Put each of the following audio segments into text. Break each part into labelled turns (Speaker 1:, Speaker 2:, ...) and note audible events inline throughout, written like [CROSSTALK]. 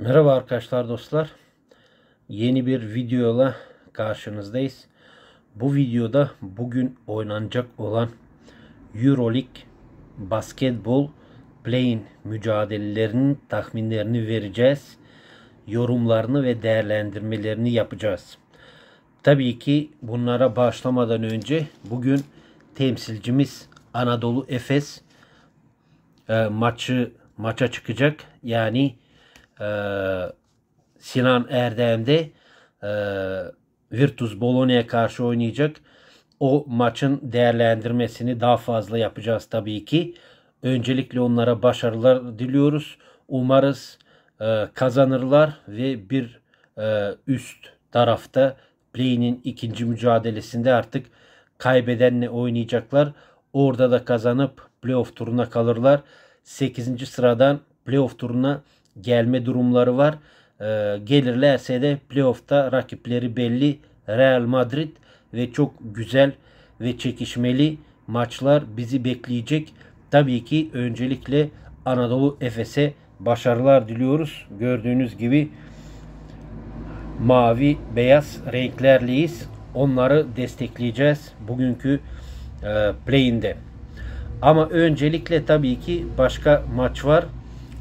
Speaker 1: Merhaba arkadaşlar dostlar. Yeni bir videoyla karşınızdayız. Bu videoda bugün oynanacak olan Euroleague basketbol play-in mücadelelerinin tahminlerini vereceğiz. Yorumlarını ve değerlendirmelerini yapacağız. Tabii ki bunlara başlamadan önce bugün temsilcimiz Anadolu Efes e, maçı maça çıkacak. Yani ee, Sinan Erdem'de e, Virtus Bologna'ya karşı oynayacak. O maçın değerlendirmesini daha fazla yapacağız tabii ki. Öncelikle onlara başarılar diliyoruz. Umarız e, kazanırlar ve bir e, üst tarafta Play'nin ikinci mücadelesinde artık kaybedenle oynayacaklar. Orada da kazanıp playoff turuna kalırlar. 8. sıradan playoff turuna gelme durumları var. E, gelirlerse de playoff'ta rakipleri belli. Real Madrid ve çok güzel ve çekişmeli maçlar bizi bekleyecek. Tabii ki öncelikle Anadolu Efes'e başarılar diliyoruz. Gördüğünüz gibi mavi beyaz renklerliyiz. Onları destekleyeceğiz bugünkü e, play'inde. Ama öncelikle tabii ki başka maç var.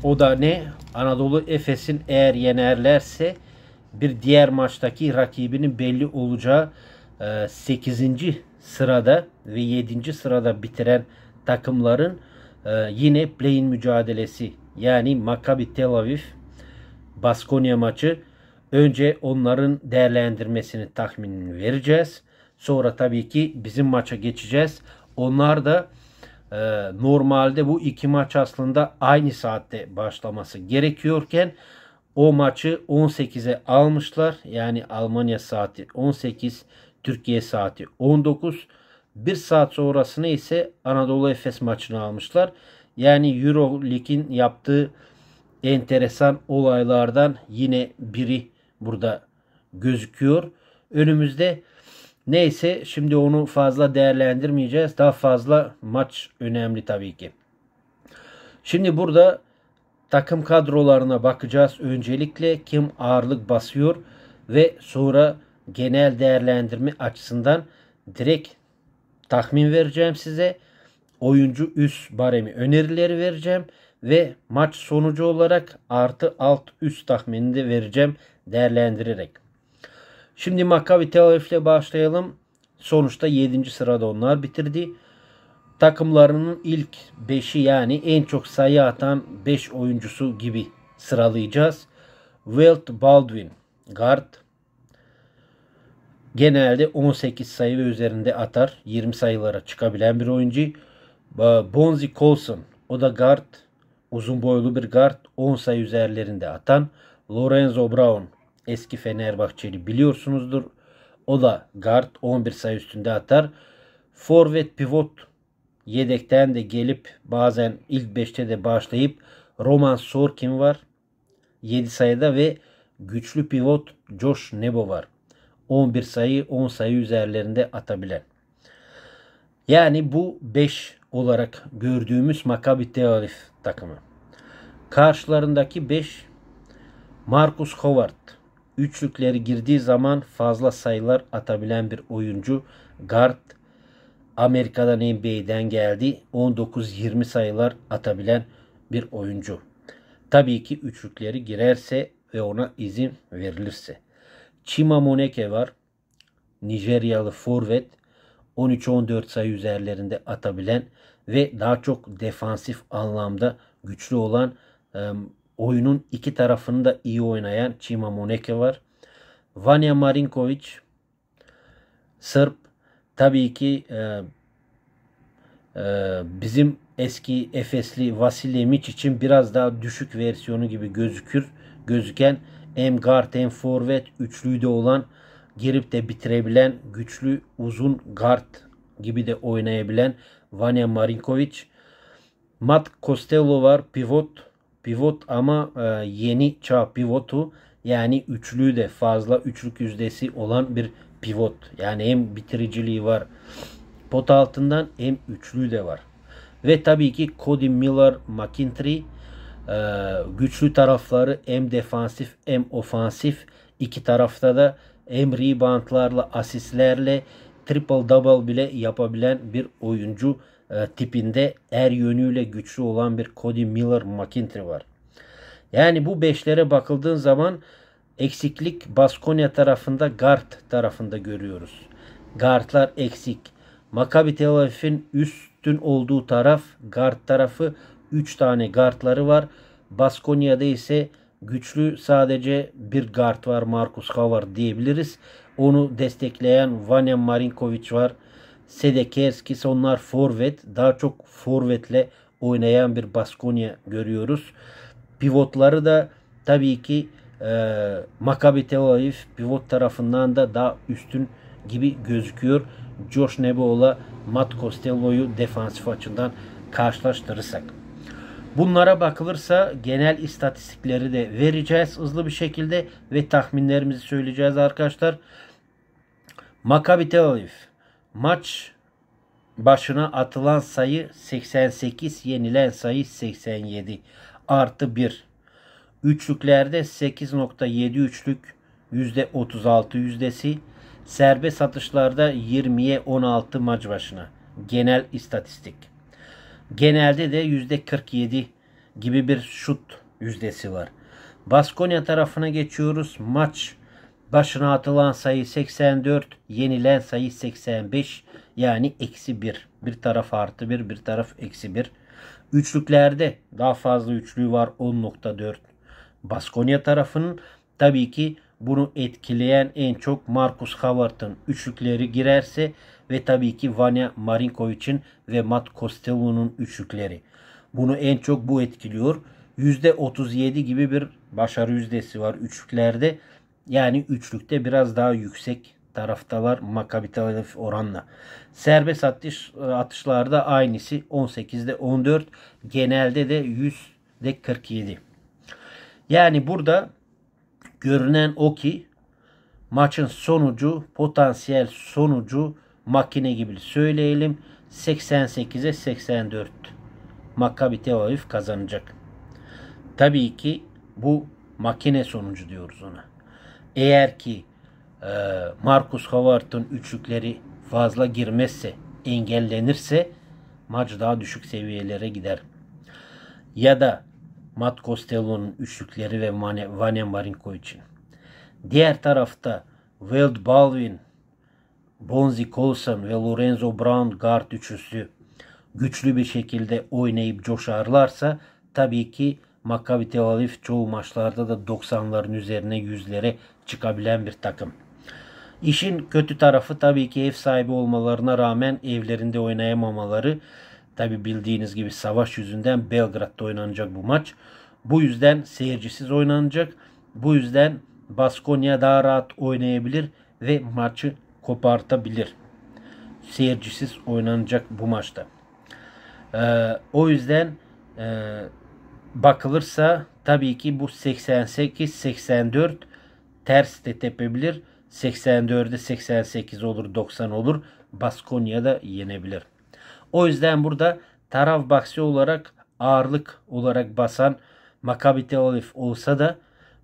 Speaker 1: O da ne? Anadolu Efes'in eğer yenerlerse bir diğer maçtaki rakibinin belli olacağı 8. E, sırada ve 7. sırada bitiren takımların e, yine play-in mücadelesi yani Maccabi Tel Aviv Baskonya maçı önce onların değerlendirmesini tahminini vereceğiz. Sonra tabii ki bizim maça geçeceğiz. Onlar da ee, normalde bu iki maç aslında aynı saatte başlaması gerekiyorken o maçı 18'e almışlar. Yani Almanya saati 18, Türkiye saati 19. Bir saat sonrasını ise Anadolu Efes maçını almışlar. Yani Euroleague'in yaptığı enteresan olaylardan yine biri burada gözüküyor. Önümüzde Neyse şimdi onu fazla değerlendirmeyeceğiz. Daha fazla maç önemli tabii ki. Şimdi burada takım kadrolarına bakacağız. Öncelikle kim ağırlık basıyor ve sonra genel değerlendirme açısından direkt tahmin vereceğim size. Oyuncu üst baremi önerileri vereceğim ve maç sonucu olarak artı alt üst tahminini de vereceğim değerlendirerek. Şimdi Maccabi Tel Aviv'le başlayalım. Sonuçta 7. sırada onlar bitirdi. Takımlarının ilk 5'i yani en çok sayı atan 5 oyuncusu gibi sıralayacağız. Wilt Baldwin guard genelde 18 sayı ve üzerinde atar. 20 sayılara çıkabilen bir oyuncu. Bonzi Colson o da guard uzun boylu bir guard 10 sayı üzerlerinde atan. Lorenzo Brown Eski Fenerbahçeli biliyorsunuzdur. O da guard 11 sayı üstünde atar. Forvet pivot yedekten de gelip bazen ilk 5'te de başlayıp Roman Sorkin var. 7 sayıda ve güçlü pivot Josh Nebo var. 11 sayı 10 sayı üzerlerinde atabilen. Yani bu 5 olarak gördüğümüz makabi Tel takımı. Karşılarındaki 5 Marcus Howard, üçlükleri girdiği zaman fazla sayılar atabilen bir oyuncu guard Amerika'dan NBA'den geldi. 19-20 sayılar atabilen bir oyuncu. Tabii ki üçlükleri girerse ve ona izin verilirse. Chima Chimamoneke var. Nijeryalı forvet 13-14 sayı üzerlerinde atabilen ve daha çok defansif anlamda güçlü olan oyunun iki tarafında iyi oynayan Cima Moneke var. Vanya Marinkovic Sırp tabii ki e, e, bizim eski Efesli Vasilya Miç için biraz daha düşük versiyonu gibi gözükür. Gözüken hem guard hem forvet üçlüyü de olan girip de bitirebilen güçlü uzun guard gibi de oynayabilen Vanya Marinkovic. Mat Costello var pivot pivot ama e, yeni çağ pivotu yani üçlüğü de fazla üçlük yüzdesi olan bir pivot. Yani hem bitiriciliği var pot altından hem üçlüğü de var. Ve tabii ki Cody Miller McKintry e, güçlü tarafları hem defansif hem ofansif iki tarafta da hem reboundlarla asistlerle triple double bile yapabilen bir oyuncu e, tipinde er yönüyle güçlü olan bir Cody Miller McKinty var. Yani bu beşlere bakıldığın zaman eksiklik Baskonya tarafında guard tarafında görüyoruz. Guardlar eksik. Maccabi Tel Aviv'in üstün olduğu taraf guard tarafı 3 tane guardları var. Baskonya'da ise güçlü sadece bir guard var Marcus Howard diyebiliriz. Onu destekleyen Vanya Marinkovic var. Sedekerskis onlar forvet. Daha çok forvetle oynayan bir Baskonya görüyoruz. Pivotları da tabii ki e, Maccabi Tel pivot tarafından da daha üstün gibi gözüküyor. Josh Nebola, Matt Costello'yu defansif açıdan karşılaştırırsak. Bunlara bakılırsa genel istatistikleri de vereceğiz hızlı bir şekilde ve tahminlerimizi söyleyeceğiz arkadaşlar. Maccabi Tel Maç başına atılan sayı 88, yenilen sayı 87 artı 1. Üçlüklerde 8.7 üçlük %36 yüzdesi, serbest atışlarda 20'ye 16 maç başına. Genel istatistik. Genelde de %47 gibi bir şut yüzdesi var. Baskonya tarafına geçiyoruz. Maç Başına atılan sayı 84, yenilen sayı 85 yani eksi 1. Bir taraf artı 1, bir taraf eksi 1. Üçlüklerde daha fazla üçlüğü var 10.4. Baskonya tarafının tabii ki bunu etkileyen en çok Marcus Havertz'ın üçlükleri girerse ve tabii ki Vanya için ve Matt Kostelu'nun üçlükleri. Bunu en çok bu etkiliyor. %37 gibi bir başarı yüzdesi var üçlüklerde. Yani üçlükte biraz daha yüksek taraftalar Maccabi Tel Aviv oranla. Serbest atış, atışlarda aynısı 18'de 14 genelde de 100'de 47. Yani burada görünen o ki maçın sonucu potansiyel sonucu makine gibi söyleyelim 88'e 84 Maccabi Tel Aviv kazanacak. Tabii ki bu makine sonucu diyoruz ona. Eğer ki e, Marcus Howard'ın üçlükleri fazla girmezse, engellenirse maç daha düşük seviyelere gider. Ya da Matt Costello'nun üçlükleri ve Vane Marinko için. Diğer tarafta Wild Baldwin, Bonzi Colson ve Lorenzo Brown guard üçlüsü güçlü bir şekilde oynayıp coşarlarsa tabii ki Maccabi Tel Aviv çoğu maçlarda da 90'ların üzerine yüzlere çıkabilen bir takım. İşin kötü tarafı tabii ki ev sahibi olmalarına rağmen evlerinde oynayamamaları. Tabii bildiğiniz gibi savaş yüzünden Belgrad'da oynanacak bu maç. Bu yüzden seyircisiz oynanacak. Bu yüzden Baskonya daha rahat oynayabilir ve maçı kopartabilir. Seyircisiz oynanacak bu maçta. Ee, o yüzden e, bakılırsa tabii ki bu 88-84 ters de tepebilir. 84'e 88 olur 90 olur. Baskonya da yenebilir. O yüzden burada taraf baksı olarak ağırlık olarak basan Maccabi Tel Aviv olsa da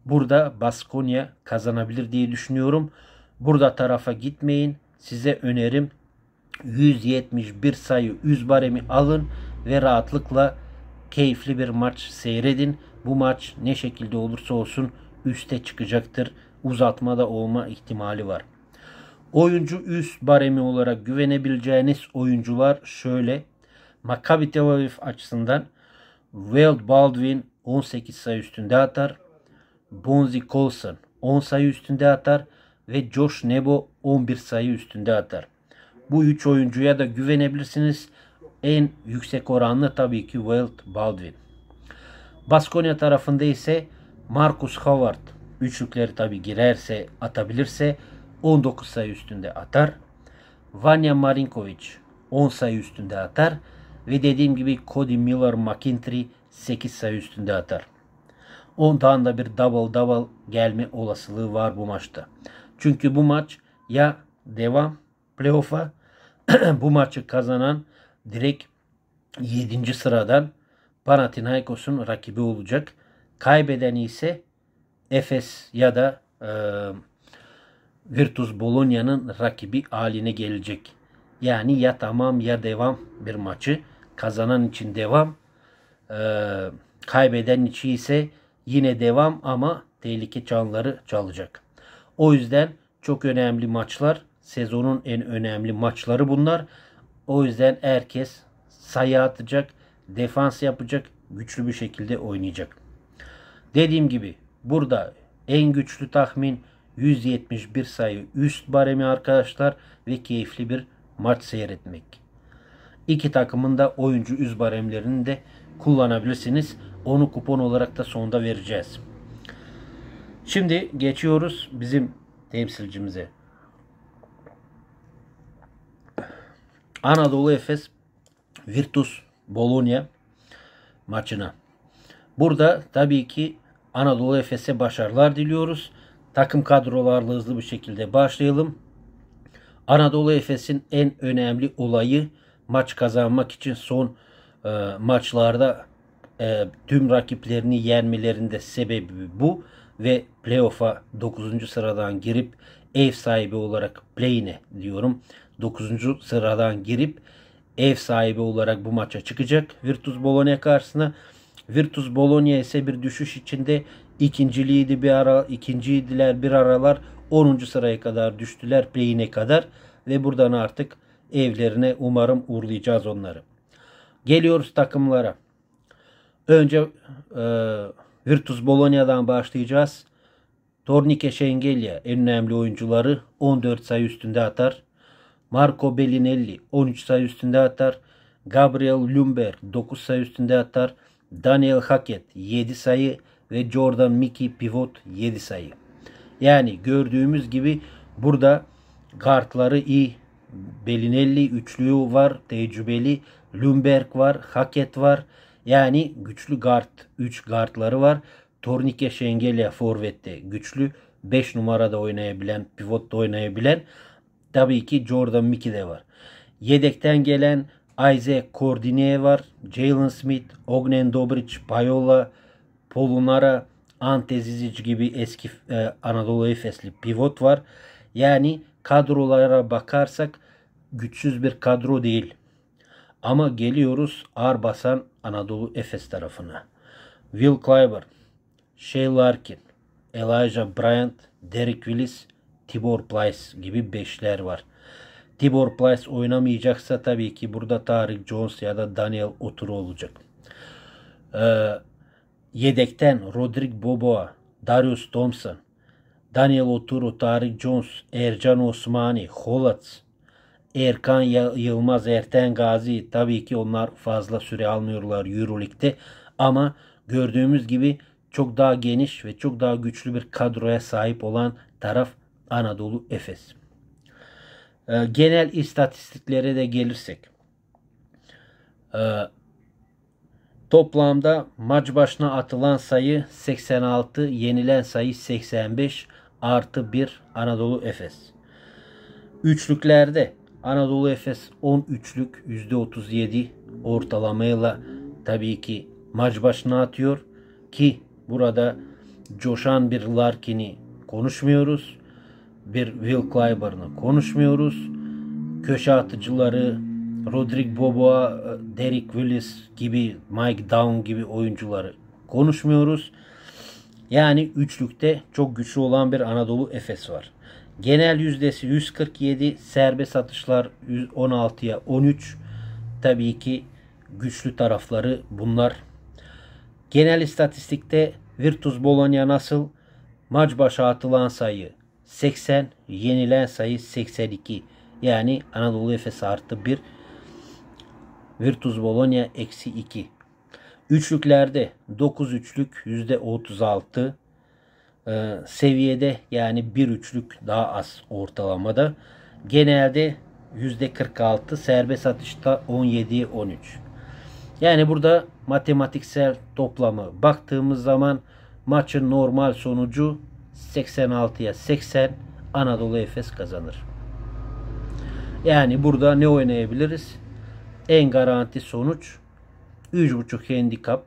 Speaker 1: burada Baskonya kazanabilir diye düşünüyorum. Burada tarafa gitmeyin. Size önerim 171 sayı 100 baremi alın ve rahatlıkla Keyifli bir maç seyredin. Bu maç ne şekilde olursa olsun üste çıkacaktır. Uzatma da olma ihtimali var. Oyuncu üst baremi olarak güvenebileceğiniz oyuncular şöyle. Maccabi Tel Aviv açısından Weld Baldwin 18 sayı üstünde atar. Bonzi Colson 10 sayı üstünde atar ve Josh Nebo 11 sayı üstünde atar. Bu üç oyuncuya da güvenebilirsiniz. En yüksek oranlı tabii ki Wild Baldwin. Baskonya tarafında ise Marcus Howard üçlükleri tabii girerse atabilirse 19 sayı üstünde atar. Vanya Marinkovic 10 sayı üstünde atar. Ve dediğim gibi Cody Miller McKintry 8 sayı üstünde atar. Ondan da bir double double gelme olasılığı var bu maçta. Çünkü bu maç ya devam playoff'a [CLEARS THROAT] bu maçı kazanan direkt 7. sıradan Panathinaikos'un rakibi olacak. Kaybeden ise Efes ya da e, Virtus Bologna'nın rakibi haline gelecek. Yani ya tamam ya devam bir maçı. Kazanan için devam. E, kaybeden için ise yine devam ama tehlike çanları çalacak. O yüzden çok önemli maçlar. Sezonun en önemli maçları bunlar. O yüzden herkes sayı atacak, defans yapacak, güçlü bir şekilde oynayacak. Dediğim gibi burada en güçlü tahmin 171 sayı üst baremi arkadaşlar ve keyifli bir maç seyretmek. İki takımın da oyuncu üst baremlerini de kullanabilirsiniz. Onu kupon olarak da sonda vereceğiz. Şimdi geçiyoruz bizim temsilcimize. Anadolu Efes Virtus Bologna maçına. Burada tabii ki Anadolu Efes'e başarılar diliyoruz. Takım kadrolarla hızlı bir şekilde başlayalım. Anadolu Efes'in en önemli olayı maç kazanmak için son e, maçlarda e, tüm rakiplerini yenmelerinde sebebi bu ve playoff'a 9. sıradan girip ev sahibi olarak play'ine diyorum 9. sıradan girip ev sahibi olarak bu maça çıkacak Virtus Bologna karşısına. Virtus Bologna ise bir düşüş içinde ikinciliydi bir ara ikinciydiler bir aralar 10. sıraya kadar düştüler play'ine kadar ve buradan artık evlerine umarım uğurlayacağız onları. Geliyoruz takımlara. Önce e, Virtus Bologna'dan başlayacağız. Tornike Şengelya en önemli oyuncuları 14 sayı üstünde atar. Marco Bellinelli 13 sayı üstünde atar. Gabriel Lumber 9 sayı üstünde atar. Daniel Hackett 7 sayı ve Jordan Mickey pivot 7 sayı. Yani gördüğümüz gibi burada kartları iyi. Belinelli üçlüyü var, tecrübeli. Lumberg var, Hackett var. Yani güçlü guard, 3 guardları var. Tornike Şengelya forvette güçlü. 5 numarada oynayabilen, pivotta oynayabilen. Tabii ki Jordan Mickey de var. Yedekten gelen Isaac Cordinier var. Jalen Smith, Ognen Dobric, Payola, Polunara, Ante Zizic gibi eski e, Anadolu Efesli pivot var. Yani kadrolara bakarsak güçsüz bir kadro değil. Ama geliyoruz ağır basan Anadolu Efes tarafına. Will Clyburn, Shea Larkin, Elijah Bryant, Derek Willis, Tibor Plyce gibi beşler var. Tibor Plyce oynamayacaksa tabii ki burada Tarık Jones ya da Daniel Oturu olacak. Ee, yedekten Rodrik Boboa, Darius Thompson, Daniel Oturu, Tarık Jones, Ercan Osmani, Holat, Erkan Yılmaz, Erten Gazi tabii ki onlar fazla süre almıyorlar Euroleague'de ama gördüğümüz gibi çok daha geniş ve çok daha güçlü bir kadroya sahip olan taraf Anadolu Efes. Ee, genel istatistiklere de gelirsek. Ee, toplamda maç başına atılan sayı 86, yenilen sayı 85 artı 1 Anadolu Efes. Üçlüklerde Anadolu Efes 13'lük %37 ortalamayla tabii ki maç başına atıyor ki burada coşan bir Larkin'i konuşmuyoruz bir Will Clyburn'ı konuşmuyoruz. Köşe atıcıları Rodrik Boboa, Derek Willis gibi, Mike Down gibi oyuncuları konuşmuyoruz. Yani üçlükte çok güçlü olan bir Anadolu Efes var. Genel yüzdesi 147, serbest atışlar 16'ya 13. Tabii ki güçlü tarafları bunlar. Genel istatistikte Virtus Bologna nasıl? Maç başı atılan sayı 80 yenilen sayı 82. Yani Anadolu Efes artı 1. Virtus Bologna eksi 2. Üçlüklerde 9 üçlük yüzde %36. Ee, seviyede yani bir üçlük daha az ortalamada. Genelde yüzde %46 serbest atışta 17 13. Yani burada matematiksel toplamı baktığımız zaman maçın normal sonucu 86'ya 80 Anadolu Efes kazanır. Yani burada ne oynayabiliriz? En garanti sonuç 3.5 handikap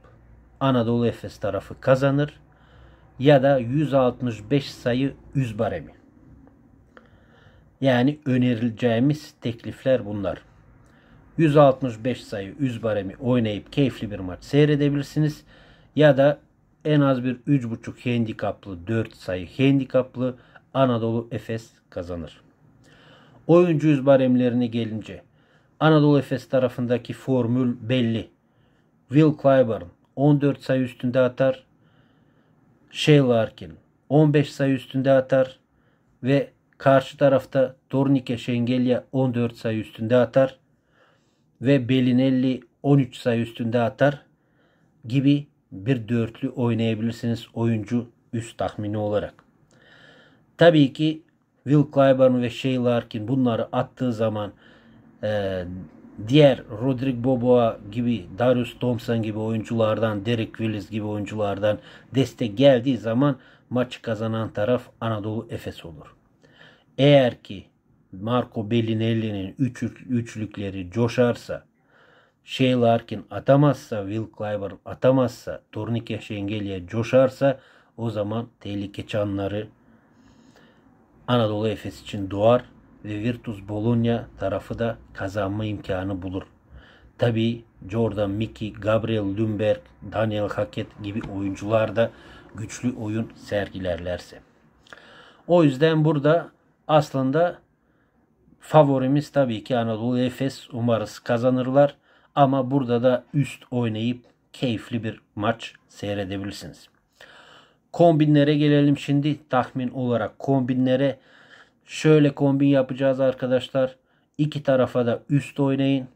Speaker 1: Anadolu Efes tarafı kazanır ya da 165 sayı üzbaremi. Yani önerileceğimiz teklifler bunlar. 165 sayı üzbaremi oynayıp keyifli bir maç seyredebilirsiniz. Ya da en az bir 3.5 handikaplı 4 sayı handikaplı Anadolu Efes kazanır. Oyuncu yüz baremlerine gelince Anadolu Efes tarafındaki formül belli. Will Clyburn 14 sayı üstünde atar. Shay Larkin 15 sayı üstünde atar ve karşı tarafta Tornike Şengelya 14 sayı üstünde atar ve Belinelli 13 sayı üstünde atar gibi bir dörtlü oynayabilirsiniz oyuncu üst tahmini olarak. Tabii ki Will Clyburn ve Shea Larkin bunları attığı zaman e, diğer Rodrick Boboa gibi, Darius Thompson gibi oyunculardan, Derek Willis gibi oyunculardan destek geldiği zaman maçı kazanan taraf Anadolu Efes olur. Eğer ki Marco Bellinelli'nin üç, üçlükleri coşarsa Shea Larkin atamazsa, Will Clyburn atamazsa, Turnike Şengeli'ye coşarsa o zaman tehlike çanları Anadolu Efes için doğar ve Virtus Bologna tarafı da kazanma imkanı bulur. Tabi Jordan Mickey, Gabriel Lümberg, Daniel Hackett gibi oyuncular da güçlü oyun sergilerlerse. O yüzden burada aslında favorimiz tabii ki Anadolu Efes. Umarız kazanırlar. Ama burada da üst oynayıp keyifli bir maç seyredebilirsiniz. Kombinlere gelelim şimdi. Tahmin olarak kombinlere şöyle kombin yapacağız arkadaşlar. İki tarafa da üst oynayın.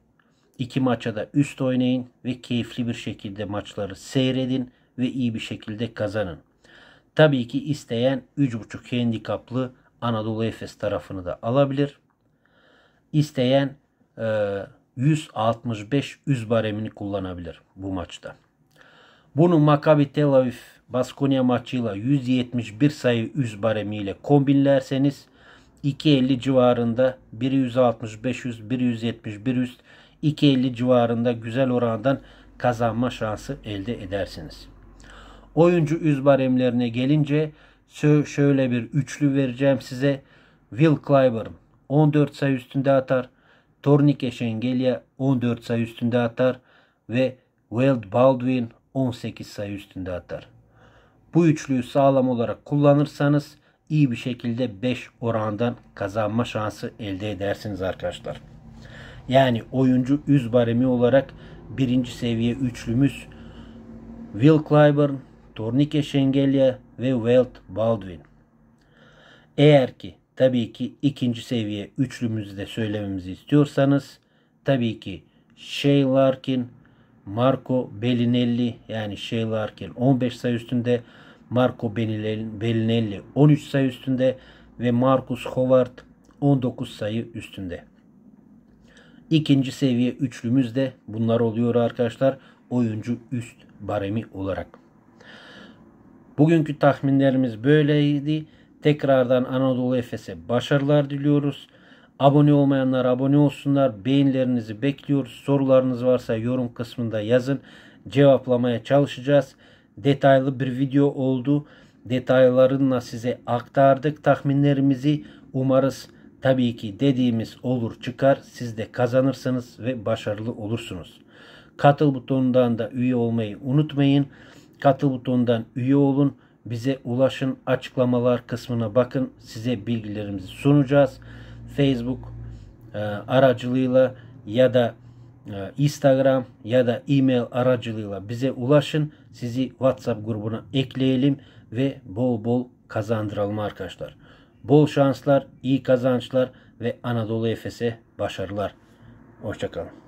Speaker 1: İki maça da üst oynayın ve keyifli bir şekilde maçları seyredin ve iyi bir şekilde kazanın. Tabii ki isteyen 3.5 handikaplı Anadolu Efes tarafını da alabilir. İsteyen 165 üz baremini kullanabilir bu maçta. Bunu Maccabi Tel Aviv Baskonya maçıyla 171 sayı üz baremiyle kombinlerseniz 250 civarında biri 165 100 biri 171 100 250 civarında güzel orandan kazanma şansı elde edersiniz. Oyuncu üz baremlerine gelince şöyle bir üçlü vereceğim size. Will Clyburn 14 sayı üstünde atar. Tornike Şengelya 14 sayı üstünde atar ve Weld Baldwin 18 sayı üstünde atar. Bu üçlüyü sağlam olarak kullanırsanız iyi bir şekilde 5 orandan kazanma şansı elde edersiniz arkadaşlar. Yani oyuncu üz baremi olarak birinci seviye üçlümüz Will Clyburn, Tornike Şengelya ve Weld Baldwin. Eğer ki Tabii ki ikinci seviye üçlümüzü de söylememizi istiyorsanız tabii ki Shay Larkin, Marco Bellinelli yani Shay Larkin 15 sayı üstünde Marco Bellinelli 13 sayı üstünde ve Marcus Howard 19 sayı üstünde. İkinci seviye üçlümüz de bunlar oluyor arkadaşlar. Oyuncu üst baremi olarak. Bugünkü tahminlerimiz böyleydi. Tekrardan Anadolu Efes'e başarılar diliyoruz. Abone olmayanlar abone olsunlar. Beğenilerinizi bekliyoruz. Sorularınız varsa yorum kısmında yazın. Cevaplamaya çalışacağız. Detaylı bir video oldu. Detaylarını size aktardık. Tahminlerimizi umarız tabii ki dediğimiz olur çıkar. Siz de kazanırsınız ve başarılı olursunuz. Katıl butonundan da üye olmayı unutmayın. Katıl butonundan üye olun bize ulaşın açıklamalar kısmına bakın. Size bilgilerimizi sunacağız. Facebook e, aracılığıyla ya da e, Instagram ya da e-mail aracılığıyla bize ulaşın. Sizi WhatsApp grubuna ekleyelim ve bol bol kazandıralım arkadaşlar. Bol şanslar, iyi kazançlar ve Anadolu Efes'e başarılar. Hoşçakalın.